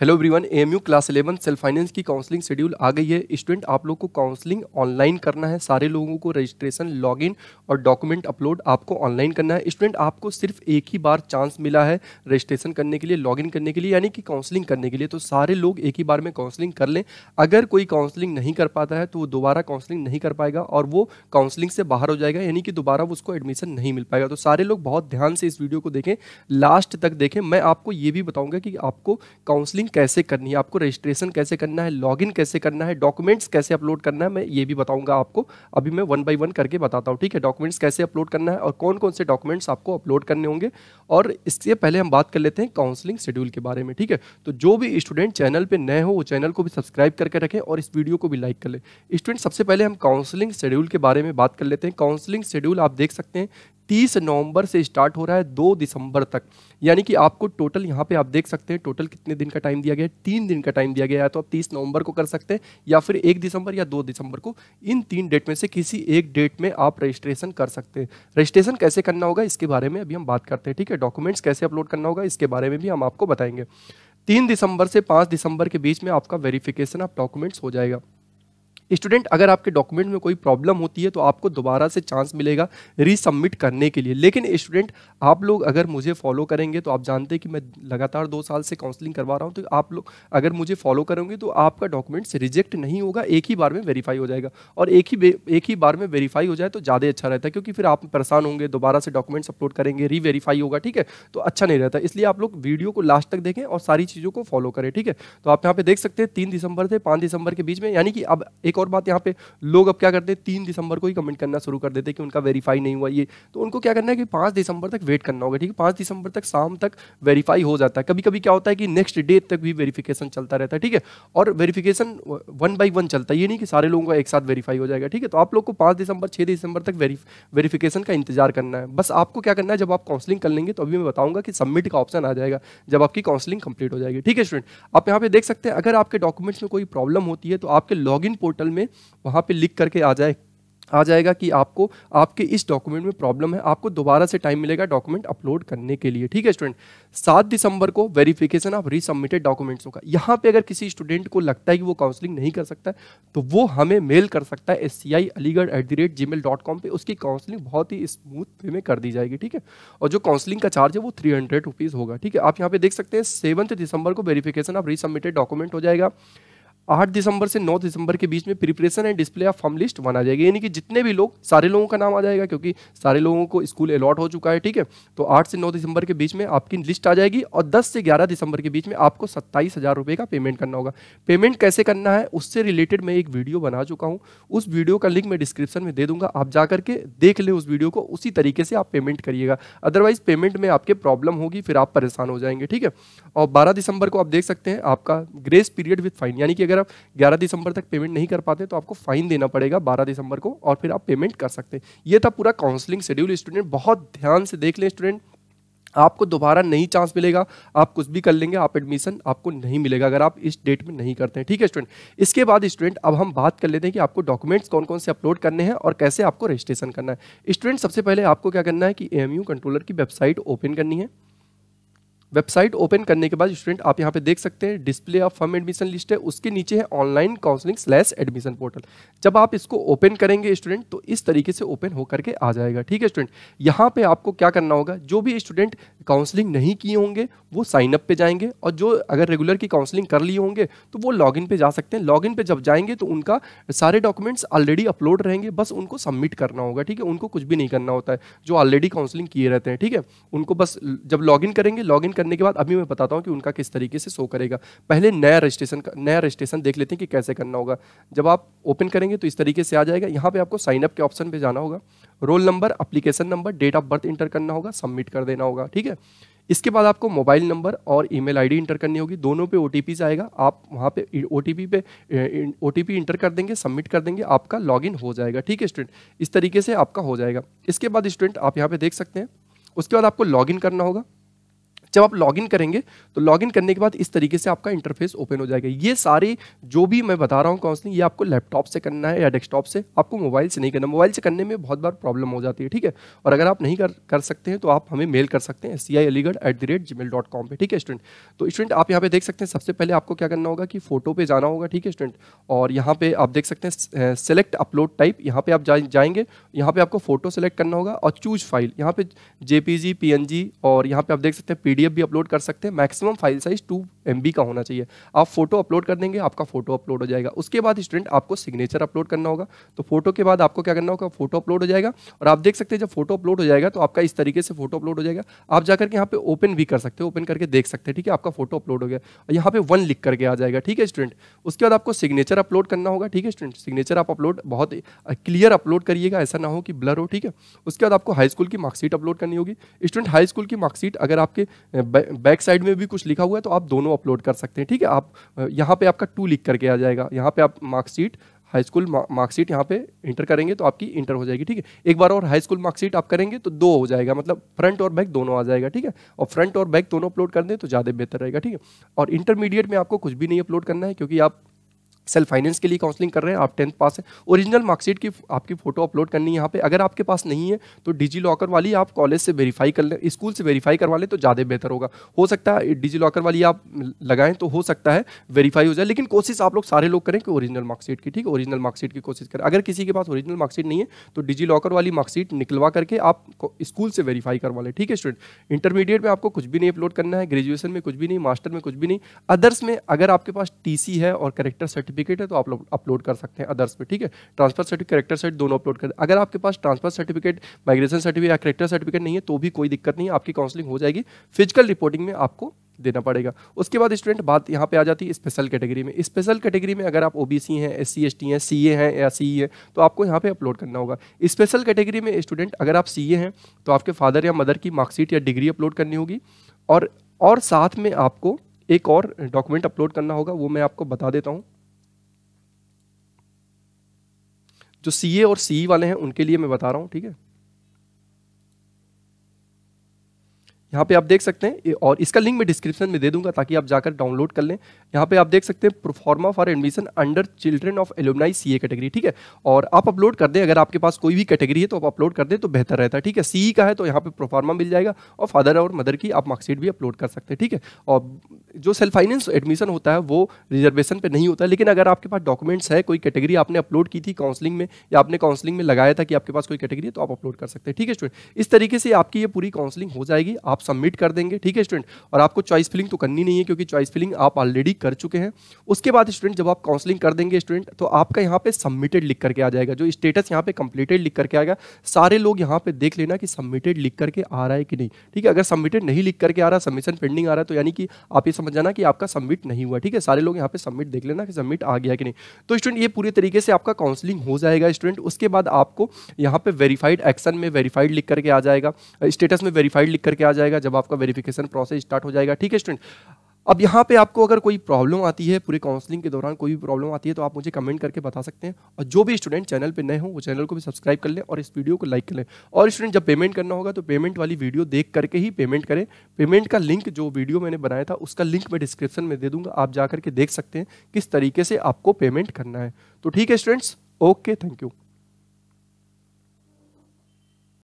hello everyone AMU class 11 self finance की counselling schedule आ गई है स्टूडेंट आप लोग को काउंसलिंग ऑनलाइन करना है सारे लोगों को रजिस्ट्रेशन लॉगिन और डॉक्यूमेंट अपलोड आपको ऑनलाइन करना है स्टूडेंट आपको सिर्फ एक ही बार चांस मिला है रजिस्ट्रेशन करने के लिए लॉगिन करने के लिए यानी कि काउंसलिंग करने के लिए तो सारे लोग एक ही बार में काउंसलिंग कर लें अगर कोई काउंसलिंग नहीं कर पाता है तो वो दोबारा काउंसलिंग नहीं कर पाएगा और वो काउंसलिंग से बाहर हो जाएगा यानी कि दोबारा उसको एडमिशन नहीं मिल पाएगा तो सारे लोग बहुत ध्यान से इस वीडियो को देखें लास्ट तक देखें मैं आपको ये भी बताऊँगा कि आपको काउंसलिंग लॉगिंग कैसे करनी है आपको रजिस्ट्रेशन कैसे करना है लॉगिन कैसे करना है डॉक्यूमेंट्स कैसे अपलोड करना है मैं ये भी बताऊंगा आपको अभी मैं वन बाई वन करके बताता हूँ ठीक है डॉक्यूमेंट्स कैसे अपलोड करना है और कौन कौन से डॉक्यूमेंट्स आपको अपलोड करने होंगे और इससे पहले हम बात कर लेते हैं काउंसलिंग शेड्यूल के बारे में ठीक है तो जो भी स्टूडेंट चैनल पर नए हो वो चैनल को भी सब्सक्राइब करके रखें और इस वीडियो को भी लाइक कर लें स्टूडेंट सबसे पहले हम काउंसलिंग शेड्यूल के बारे में बात कर लेते हैं काउंसलिंग शेड्यूल आप देख सकते हैं तीस नवंबर से स्टार्ट हो रहा है दो दिसंबर तक यानी कि आपको टोटल यहाँ पे आप देख सकते हैं टोटल कितने दिन का टाइम दिया गया है तीन दिन का टाइम दिया गया है तो आप तीस नवंबर को कर सकते हैं या फिर एक दिसंबर या दो दिसंबर को इन तीन डेट में से किसी एक डेट में आप रजिस्ट्रेशन कर सकते हैं रजिस्ट्रेशन कैसे करना होगा इसके बारे में अभी हम बात करते हैं ठीक है डॉक्यूमेंट्स कैसे अपलोड करना होगा इसके बारे में भी हम आपको बताएंगे तीन दिसंबर से पाँच दिसंबर के बीच में आपका वेरिफिकेशन ऑफ डॉक्यूमेंट्स हो जाएगा स्टूडेंट अगर आपके डॉक्यूमेंट में कोई प्रॉब्लम होती है तो आपको दोबारा से चांस मिलेगा रीसबमिट करने के लिए लेकिन स्टूडेंट आप लोग अगर मुझे फॉलो करेंगे तो आप जानते हैं कि मैं लगातार दो साल से काउंसलिंग करवा रहा हूँ तो आप लोग अगर मुझे फॉलो करोगे तो आपका डॉक्यूमेंट्स रिजेक्ट नहीं होगा एक ही बार में वेरीफाई हो जाएगा और एक ही एक ही बार में वेरीफाई हो जाए तो ज़्यादा अच्छा रहता है क्योंकि फिर आप परेशान होंगे दोबारा से डॉक्यूमेंट्स अपलोड करेंगे रीवेरीफाई होगा ठीक है तो अच्छा नहीं रहता इसलिए आप लोग वीडियो को लास्ट तक देखें और सारी चीज़ों को फॉलो करें ठीक है तो आप यहाँ पे देख सकते हैं तीन दिसंबर से पाँच दिसंबर के बीच में यानी कि अब एक और बात यहाँ पे लोग अब क्या करते हैं तीन दिसंबर को ही कमेंट करना शुरू कर देते हैं कि उनका वेरीफाई नहीं हुआ ये तो उनको क्या करना है कि पाँच दिसंबर तक वेट करना होगा ठीक है पाँच दिसंबर तक शाम तक वेरीफाई हो जाता है कभी कभी क्या होता है कि नेक्स्ट डे तक भी वेरीफिकेशन चलता रहता है ठीक है और वेरीफिकेशन वन बाई वन चलता है ये नहीं कि सारे लोगों का एक साथ वेरीफाई हो जाएगा ठीक है तो आप लोग को पाँच दिसंबर छः दिसंबर तक वेरीफिकेशन का इंतजार करना है बस आपको क्या करना है जब आप काउंसलिंग कर लेंगे तो अभी मैं बताऊंगा कि सबमिट का ऑप्शन आ जाएगा जब आपकी काउंसलिंग कंप्लीट हो जाएगी ठीक है स्टूडेंट आप यहाँ पे देख सकते हैं अगर आपके डॉक्यूमेंट्स में कोई प्रॉब्लम होती है तो आपके लॉग इन पोर्टल पोर्टल में वहाँ पे लिख करके आ जाए आ जाएगा कि आपको आपके इस डॉक्यूमेंट में प्रॉब्लम है आपको दोबारा से टाइम मिलेगा डॉक्यूमेंट अपलोड करने के लिए ठीक है स्टूडेंट सात दिसंबर को वेरिफिकेशन ऑफ रीसबमिटेड डॉक्यूमेंट्स होगा यहाँ पे अगर किसी स्टूडेंट को लगता है कि वो काउंसलिंग नहीं कर सकता है, तो वो हमें मेल कर सकता है S C I Aligarh at the rate ji mail dot com पर उसकी काउंसलिंग बहुत ही स्मूथ वे में कर दी जाएगी ठीक है और जो काउंसलिंग का चार्ज है वो थ्री हंड्रेड रुपीज़ होगा ठीक है आप यहाँ पे देख सकते हैं सेवन्थ दिसंबर को वेरीफिकेशन ऑफ रीसबमिटेड डॉक्यूमेंट हो जाएगा आठ दिसंबर से नौ दिसंबर के बीच में preparation and display of form list one आ जाएगी यानी कि जितने भी लोग सारे लोगों का नाम आ जाएगा क्योंकि सारे लोगों को स्कूल अलॉट हो चुका है ठीक है तो आठ से नौ दिसंबर के बीच में आपकी लिस्ट आ जाएगी और दस से ग्यारह दिसंबर के बीच में आपको सत्ताईस हज़ार रुपये का पेमेंट करना होगा पेमेंट कैसे करना है उससे रिलेटेड मैं एक वीडियो बना चुका हूँ उस वीडियो का लिंक मैं डिस्क्रिप्शन में दे दूंगा आप जा करके देख लें उस वीडियो को उसी तरीके से आप पेमेंट करिएगा अदरवाइज पेमेंट में आपके प्रॉब्लम होगी फिर आप परेशान हो जाएंगे ठीक है और बारह दिसंबर को आप देख सकते हैं आपका ग्रेस पीरियड विथ फाइन यानी कि अगर आप 11 दिसंबर तक पेमेंट नहीं कर पाते तो आपको फाइन देना पड़ेगा 12 दिसंबर को और फिर आप पेमेंट कर सकते हैं ये था पूरा काउंसलिंग शेड्यूल स्टूडेंट बहुत ध्यान से देख लें स्टूडेंट आपको दोबारा नहीं चांस मिलेगा आप कुछ भी कर लेंगे आप एडमिशन आपको नहीं मिलेगा अगर आप इस डेट में नहीं करते हैं ठीक है स्टूडेंट इसके बाद स्टूडेंट अब हम बात कर लेते हैं कि आपको डॉक्यूमेंट्स कौन कौन से अपलोड करने हैं और कैसे आपको रजिस्ट्रेशन करना है स्टूडेंट सबसे पहले आपको क्या करना है कि ए कंट्रोलर की वेबसाइट ओपन करनी है वेबसाइट ओपन करने के बाद स्टूडेंट आप यहाँ पे देख सकते हैं display of firm admission list है उसके नीचे है online counselling slash admission portal जब आप इसको ओपन करेंगे स्टूडेंट तो इस तरीके से ओपन होकर के आ जाएगा ठीक है स्टूडेंट यहाँ पे आपको क्या करना होगा जो भी स्टूडेंट काउंसलिंग नहीं किए होंगे वो साइन अप पे जाएंगे और जो अगर रेगुलर की काउंसलिंग कर लिए होंगे तो वो लॉगिन पे जा सकते हैं लॉगिन पे जब जाएंगे तो उनका सारे डॉक्यूमेंट्स ऑलरेडी अपलोड रहेंगे बस उनको सबमिट करना होगा ठीक है उनको कुछ भी नहीं करना होता है जो ऑलरेडी काउंसलिंग किए रहते हैं ठीक है उनको बस जब लॉग करेंगे लॉग करने के बाद अभी मैं बताता हूँ कि उनका किस तरीके से शो करेगा पहले नया रजिस्ट्रेशन नया रजिस्ट्रेशन देख लेते हैं कि कैसे करना होगा जब आप ओपन करेंगे तो इस तरीके से आ जाएगा यहाँ पर आपको साइनअप के ऑप्शन पर जाना होगा roll number application number date of birth enter करना होगा सबमिट कर देना होगा ठीक है इसके बाद आपको मोबाइल नंबर और ईमेल आईडी इंटर करनी होगी दोनों पे ओ आएगा आप वहाँ पे ओ पे ओ इंटर कर देंगे सबमिट कर देंगे आपका लॉगिन हो जाएगा ठीक है स्टूडेंट इस तरीके से आपका हो जाएगा इसके बाद स्टूडेंट आप यहाँ पे देख सकते हैं उसके बाद आपको लॉगिन करना होगा जब आप लॉगिन करेंगे तो लॉगिन करने के बाद इस तरीके से आपका इंटरफेस ओपन हो जाएगा ये सारे जो भी मैं बता रहा हूँ काउंसलिंग ये आपको लैपटॉप से करना है या डेस्कटॉप से आपको मोबाइल से नहीं करना मोबाइल से करने में बहुत बार प्रॉब्लम हो जाती है ठीक है और अगर आप नहीं कर कर सकते हैं तो आप हमें मेल कर सकते हैं C I Aligarh at the rate ji mail dot com पर ठीक है स्टूडेंट तो स्टूडेंट आप यहाँ पे देख सकते हैं सबसे पहले आपको क्या करना होगा कि फोटो पे जाना होगा ठीक है स्टूडेंट और यहाँ पे आप देख सकते हैं सेलेक्ट अपलोड टाइप यहाँ पे आप जा, जाएंगे यहाँ पे आपको फोटो सेलेक्ट करना होगा और चूज फाइल यहाँ पे जेपीजी पीएनजी और यहाँ पे आप देख सकते हैं पी पीडीएफ भी अपलोड कर सकते हैं maximum file size two M का होना चाहिए आप फोटो अपलोड कर देंगे आपका फोटो अपलोड हो जाएगा उसके बाद स्टूडेंट आपको सिग्नेचर अपलोड करना होगा तो फोटो के बाद आपको क्या करना होगा फोटो अपलोड हो जाएगा और आप देख सकते हैं जब फोटो अपलोड हो जाएगा तो आपका इस तरीके से फोटो अपलोड हो जाएगा आप जाकर के यहाँ पे ओपन भी कर सकते हो ओपन करके देख सकते हैं ठीक है आपका फोटो अपलोड हो गया और यहाँ पे वन लिख करके आ जाएगा ठीक है स्टूडेंट उसके बाद आपको सिग्नेचर अपलोड करना होगा ठीक है स्टूडेंट सिग्नेचर आप अपलोड बहुत क्लियर अपलोड करिएगा ऐसा ना हो कि ब्लर हो ठीक है उसके बाद आपको हाई स्कूल की मार्कशीट अपलोड करनी होगी स्टूडेंट हाई स्कूल की मार्कशीट अगर आपके बैक साइड में भी कुछ लिखा हुआ है तो आप दोनों अपलोड कर सकते हैं ठीक है आप यहाँ पे आपका टू लिख करके आ जाएगा यहाँ पे आप मार्कशीट हाई स्कूल मार्कशीट यहाँ पे इंटर करेंगे तो आपकी इंटर हो जाएगी ठीक है एक बार और हाई स्कूल मार्कशीट आप करेंगे तो दो हो जाएगा मतलब फ्रंट और बैक दोनों आ जाएगा ठीक है और फ्रंट और बैक दोनों अपलोड कर दें तो ज़्यादा बेहतर रहेगा ठीक है और इंटरमीडिएट में आपको कुछ भी नहीं अपलोड करना है क्योंकि आप सेल्फ फाइनेंस के लिए काउंसलिंग कर रहे हैं आप टेंथ पास है ओरिजिनल मार्कशीट की आपकी फोटो अपलोड करनी है यहाँ पे अगर आपके पास नहीं है तो डिजी लॉकर वाली आप कॉलेज से वेरीफाई कर लें स्कूल से वेरीफाई करवा लें तो ज़्यादा बेहतर होगा हो सकता है डिजी लॉकर वाली आप लगाएं तो हो सकता है वेरीफाई हो जाए लेकिन कोशिश आप लोग सारे लोग करें कि ओरिजिनल मार्कशीट की ठीक है ओरिजिनल मार्कशीट की कोशिश करें अगर किसी के पास ओरिजिनल मार्कशीट नहीं है तो डिजी लॉकर वाली मार्कशीट निकलवा करके आप स्कूल से वेरीफाई करवा लें ठीक है स्टूडेंट इंटरमीडिएट में आपको कुछ भी नहीं अपलोड करना है ग्रेजुएशन में कुछ भी नहीं मास्टर में कुछ भी नहीं अदर्स में अगर आपके पास टी है और करेक्टर सर्टिफिक सर्टिफिकेट है तो आप लोग अपलोड कर सकते हैं अदर्स पे ठीक है ट्रांसफर सर्टिफिकेट करेक्टर सर्ट दोनों अपलोड कर अगर आपके पास ट्रांसफर सर्टिफिकेट माइग्रेशन सर्टिफिकेट या करेक्टर सर्टिफिकेट नहीं है तो भी कोई दिक्कत नहीं है आपकी काउंसलिंग हो जाएगी फिजिकल रिपोर्टिंग में आपको देना पड़ेगा उसके बाद स्टूडेंट बात यहाँ पे आ जाती है स्पेशल कैटेगरी में स्पेशल कैटेगरी में अगर आप ओबीसी हैं एस सी एस टी हैं सी ए हैं या सी ई e है तो आपको यहाँ पे अपलोड करना होगा स्पेशल कैटेगरी में स्टूडेंट अगर आप सी ए हैं तो आपके फादर या मदर की मार्कशीट या डिग्री अपलोड करनी होगी और और साथ में आपको एक और डॉक्यूमेंट अपलोड करना होगा वो मैं आपको बता देता हूँ जो सी ए और सी e वाले हैं उनके लिए मैं बता रहा हूँ ठीक है यहाँ पे आप देख सकते हैं और इसका लिंक मैं डिस्क्रिप्शन में दे दूंगा ताकि आप जाकर डाउनलोड कर लें यहाँ पे आप देख सकते हैं proforma for admission under children of alumni CA category ठीक है और आप अपलोड कर दें अगर आपके पास कोई भी कैटेगरी है तो आप अपलोड कर दें तो बेहतर रहता है ठीक है सीई e का है तो यहाँ पर प्रोफार्मा मिल जाएगा और फादर और मदर की आप मार्कशीट भी अपलोड कर सकते हैं ठीक है और जो सेल्फ फाइनेंस एडमिशन होता है वो रिजर्वेशन पर नहीं होता लेकिन अगर आपके पास डॉक्यूमेंट्स है कोई कैटेगरी आपने अपलोड की थी काउंसलिंग में या आपने काउंसलिंग में लगाया था कि आपके पास कोई कैटेगरी है तो आप अपलोड कर सकते हैं ठीक है स्टूडेंट इस तरीके से आपकी ये पूरी काउंसलिंग हो जाएगी आप सबमिट कर देंगे ठीक है स्टूडेंट और आपको चॉइस फिलिंग तो करनी नहीं है क्योंकि चॉइस फिलिंग आप ऑलरेडी कर चुके हैं उसके बाद स्टूडेंट जब आप काउंसलिंग कर देंगे स्टूडेंट तो आपका यहाँ पे सबमिटेड लिख करके आ जाएगा जो स्टेटस यहाँ पे कंप्लीटेड लिख करके आएगा सारे लोग यहाँ पे देख लेना कि सबमिटेड लिख करके आ रहा है कि नहीं ठीक है अगर सबमिटेड नहीं लिख करके आ रहा सबमिशन पेंडिंग आ रहा है तो यानी कि आप ये समझ जाना कि आपका सबमिट नहीं हुआ ठीक है सारे लोग यहाँ पे सबमिट देख लेना कि सबमिट आ गया कि नहीं तो स्टूडेंट ये पूरे तरीके से आपका काउंसलिंग हो जाएगा स्टूडेंट उसके बाद आपको यहाँ पे वेरीफाइड एक्शन में वेरीफाइड लिख करके आ जाएगा स्टेटस में वेरीफाइड लिख करके आ जाएगा जाएगा जब आपका वेरिफिकेशन प्रोसेस स्टार्ट हो जाएगा ठीक है स्टूडेंट अब यहाँ पे आपको अगर कोई प्रॉब्लम आती है पूरे काउंसलिंग के दौरान कोई भी प्रॉब्लम आती है तो आप मुझे कमेंट करके बता सकते हैं और जो भी स्टूडेंट चैनल पे नए हो वो चैनल को भी सब्सक्राइब कर लें और इस वीडियो को लाइक कर लें और स्टूडेंट जब पेमेंट करना होगा तो पेमेंट वाली वीडियो देख करके ही पेमेंट करें पेमेंट का लिंक जो वीडियो मैंने बनाया था उसका लिंक मैं डिस्क्रिप्शन में दे दूँगा आप जा करके देख सकते हैं किस तरीके से आपको पेमेंट करना है तो ठीक है स्टूडेंट्स ओके थैंक यू